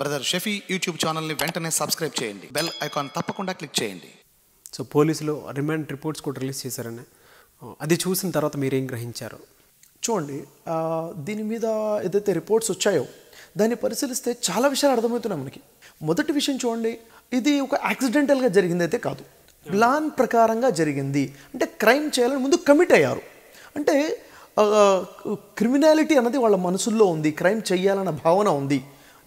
brother Shafi YouTube ఛానల్ని వెంటనే subscribe చేయండి బెల్ ఐకాన్ తప్పకుండా క్లిక్ చేయండి సో పోలీసులు రిమాండ్ రిపోర్ట్స్ కూడా రిలీజ్ చేశారని అది చూసిన తర్వాత మీరేం గ్రహించారు చూడండి దీని మీద ఏదైతే రిపోర్ట్స్ వచ్చాయో దాన్ని పరిశీలిస్తే చాలా విషయాలు అర్థమవుతున్నాయి మనకి మొదటి విషయం చూడండి ఇది ఒక యాక్సిడెంటల్గా జరిగింది అయితే కాదు ప్లాన్ ప్రకారంగా జరిగింది అంటే క్రైమ్ చేయాలని ముందు కమిట్ అయ్యారు అంటే క్రిమినాలిటీ అన్నది వాళ్ళ మనసుల్లో ఉంది క్రైమ్ చేయాలన్న భావన ఉంది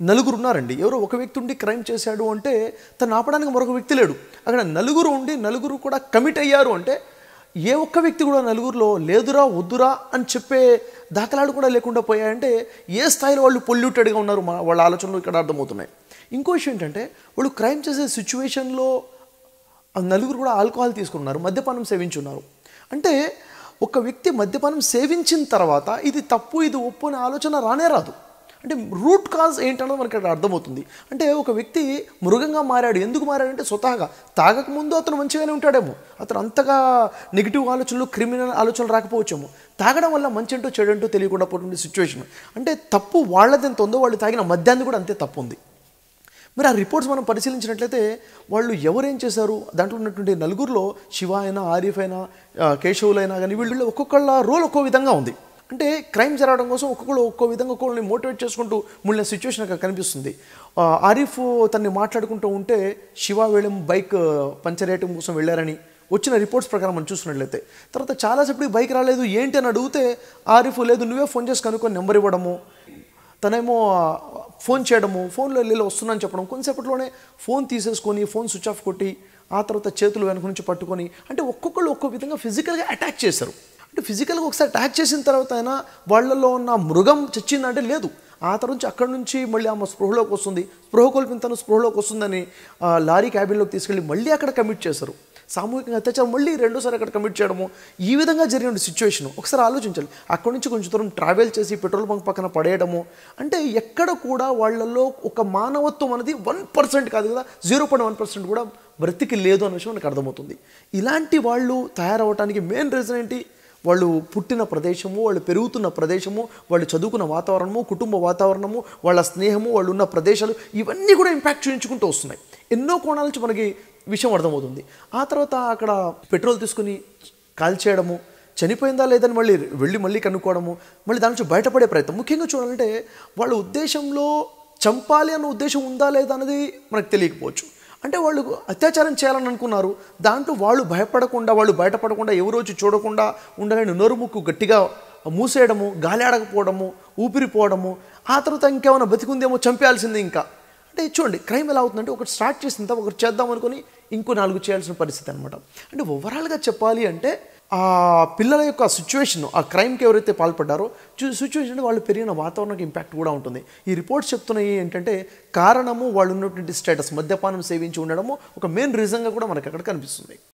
నలుగురు ఉన్నారండి ఎవరో ఒక వ్యక్తి ఉండి క్రైమ్ చేశాడు అంటే తను ఆపడానికి మరొక వ్యక్తి లేడు అక్కడ నలుగురు ఉండి నలుగురు కూడా కమిట్ అయ్యారు అంటే ఏ ఒక్క వ్యక్తి కూడా నలుగురిలో లేదురా వద్దురా అని చెప్పే దాఖలాలు కూడా లేకుండా పోయాయంటే ఏ స్థాయిలో వాళ్ళు పొల్యూటెడ్గా ఉన్నారు వాళ్ళ ఆలోచనలు ఇక్కడ అర్థమవుతున్నాయి ఇంకో విషయం ఏంటంటే వాళ్ళు క్రైమ్ చేసే సిచ్యువేషన్లో నలుగురు కూడా ఆల్కహాల్ తీసుకున్నారు మద్యపానం సేవించున్నారు అంటే ఒక వ్యక్తి మద్యపానం సేవించిన తర్వాత ఇది తప్పు ఇది ఒప్పు అనే ఆలోచన రానే రాదు అంటే రూట్ కాజ్ ఏంటన్నది మనకి అక్కడ అర్థమవుతుంది అంటే ఒక వ్యక్తి మృగంగా మారాడు ఎందుకు మారాడంటే స్వతహాగా తాగకముందు అతను మంచిగానే ఉంటాడేమో అతను అంతగా నెగిటివ్ ఆలోచనలు క్రిమినల్ ఆలోచనలు రాకపోవచ్చేమో తాగడం వల్ల మంచి ఏంటో చెడంటో తెలియకుండా పోతుంది సిచ్యువేషన్ అంటే తప్పు వాళ్ళది ఎంత ఉందో వాళ్ళు తాగిన మద్యాన్ని కూడా అంతే తప్పు ఉంది మరి ఆ రిపోర్ట్స్ మనం పరిశీలించినట్లయితే వాళ్ళు ఎవరేం చేశారు దాంట్లో ఉన్నటువంటి నలుగురిలో శివ అయినా ఆరిఫ్ అయినా కేశవులైనా కానీ వీళ్ళు ఒక్కొక్కళ్ళ రోల్ ఒక్కో విధంగా ఉంది అంటే క్రైమ్ జరగడం కోసం ఒక్కొక్కరు ఒక్కో విధంగా ఒకళ్ళని మోటివేట్ చేసుకుంటూ ముళ్ళిన సిచ్యువేషన్ అక్కడ కనిపిస్తుంది ఆరిఫ్ తన్ని మాట్లాడుకుంటూ ఉంటే శివ వేళం బైక్ పంచర్ వేయటం కోసం వెళ్ళారని వచ్చిన రిపోర్ట్స్ ప్రకారం మనం చూసినట్లయితే తర్వాత చాలాసేపు బైక్ రాలేదు ఏంటి అని అడిగితే ఆరిఫ్ లేదు నువ్వే ఫోన్ చేసి కనుక్కొని నెంబర్ ఇవ్వడము తనేమో ఫోన్ చేయడము ఫోన్లో వెళ్ళి వస్తున్నాను చెప్పడం కొంతసేపట్లోనే ఫోన్ తీసేసుకొని ఫోన్ స్విచ్ ఆఫ్ కొట్టి ఆ తర్వాత చేతులు వెనక నుంచి పట్టుకొని అంటే ఒక్కొక్కళ్ళు ఒక్కో విధంగా ఫిజికల్గా అటాక్ చేశారు అంటే ఫిజికల్గా ఒకసారి అటాక్ చేసిన తర్వాత అయినా వాళ్ళల్లో ఉన్న మృగం చచ్చిందంటే లేదు ఆ తర్వాత నుంచి అక్కడి నుంచి మళ్ళీ ఆమె స్పృహలోకి వస్తుంది స్పృహ కోల్పిన తను స్పృహలోకి వస్తుందని లారీ క్యాబిన్లోకి తీసుకెళ్ళి మళ్ళీ అక్కడ కమిట్ చేశారు సామూహికంగా అత్యాచారం మళ్ళీ రెండోసారి అక్కడ కమిట్ చేయడము ఈ విధంగా జరిగిన సిచ్యువేషన్ ఒకసారి ఆలోచించాలి అక్కడి నుంచి కొంచెం దూరం ట్రావెల్ చేసి పెట్రోల్ బంక్ పక్కన పడేయడము అంటే ఎక్కడ కూడా వాళ్ళల్లో ఒక మానవత్వం అనేది వన్ పర్సెంట్ కాదు కదా జీరో పాయింట్ వన్ పర్సెంట్ కూడా బ్రతికి లేదు అనే విషయం మనకు అర్థమవుతుంది ఇలాంటి వాళ్ళు తయారవడానికి మెయిన్ రీజన్ ఏంటి వాళ్ళు పుట్టిన ప్రదేశము వాళ్ళు పెరుగుతున్న ప్రదేశము వాళ్ళు చదువుకున్న వాతావరణము కుటుంబ వాతావరణము వాళ్ళ స్నేహము వాళ్ళు ఉన్న ప్రదేశాలు ఇవన్నీ కూడా ఇంపాక్ట్ చూపించుకుంటూ వస్తున్నాయి ఎన్నో కోణాల నుంచి మనకి విషయం అర్థమవుతుంది ఆ తర్వాత అక్కడ పెట్రోల్ తీసుకుని కాల్చేయడము చనిపోయిందా లేదని మళ్ళీ వెళ్ళి మళ్ళీ కనుక్కోవడము మళ్ళీ దాని నుంచి బయటపడే ప్రయత్నం ముఖ్యంగా చూడాలంటే వాళ్ళ ఉద్దేశంలో చంపాలి అన్న ఉద్దేశం ఉందా లేదా అనేది మనకు తెలియకపోవచ్చు అంటే వాళ్ళు అత్యాచారం చేయాలని అనుకున్నారు దాంట్లో వాళ్ళు భయపడకుండా వాళ్ళు బయటపడకుండా ఎవరోజు చూడకుండా ఉండలేని నోరుముక్కు గట్టిగా మూసేయడము గాలి ఆడకపోవడము ఊపిరిపోవడము ఆ తర్వాత ఇంకేమైనా బతికుందేమో చంపేయాల్సింది ఇంకా అంటే చూడండి క్రైమ్ ఎలా అవుతుందంటే ఒకటి స్టార్ట్ చేసిన తర్వాత ఒకటి చేద్దాం అనుకుని ఇంకో నాలుగు చేయాల్సిన పరిస్థితి అనమాట అంటే ఓవరాల్గా చెప్పాలి అంటే ఆ పిల్లల యొక్క సిచ్యువేషన్ ఆ క్రైమ్కి ఎవరైతే పాల్పడ్డారో సిచ్యువేషన్ వాళ్ళు పెరిగిన వాతావరణకు ఇంపాక్ట్ కూడా ఉంటుంది ఈ రిపోర్ట్స్ చెప్తున్నాయి ఏంటంటే కారణము వాళ్ళు ఉన్నటువంటి స్టేటస్ మద్యపానం సేవించి ఉండడము ఒక మెయిన్ రీజన్గా కూడా మనకి అక్కడ కనిపిస్తుంది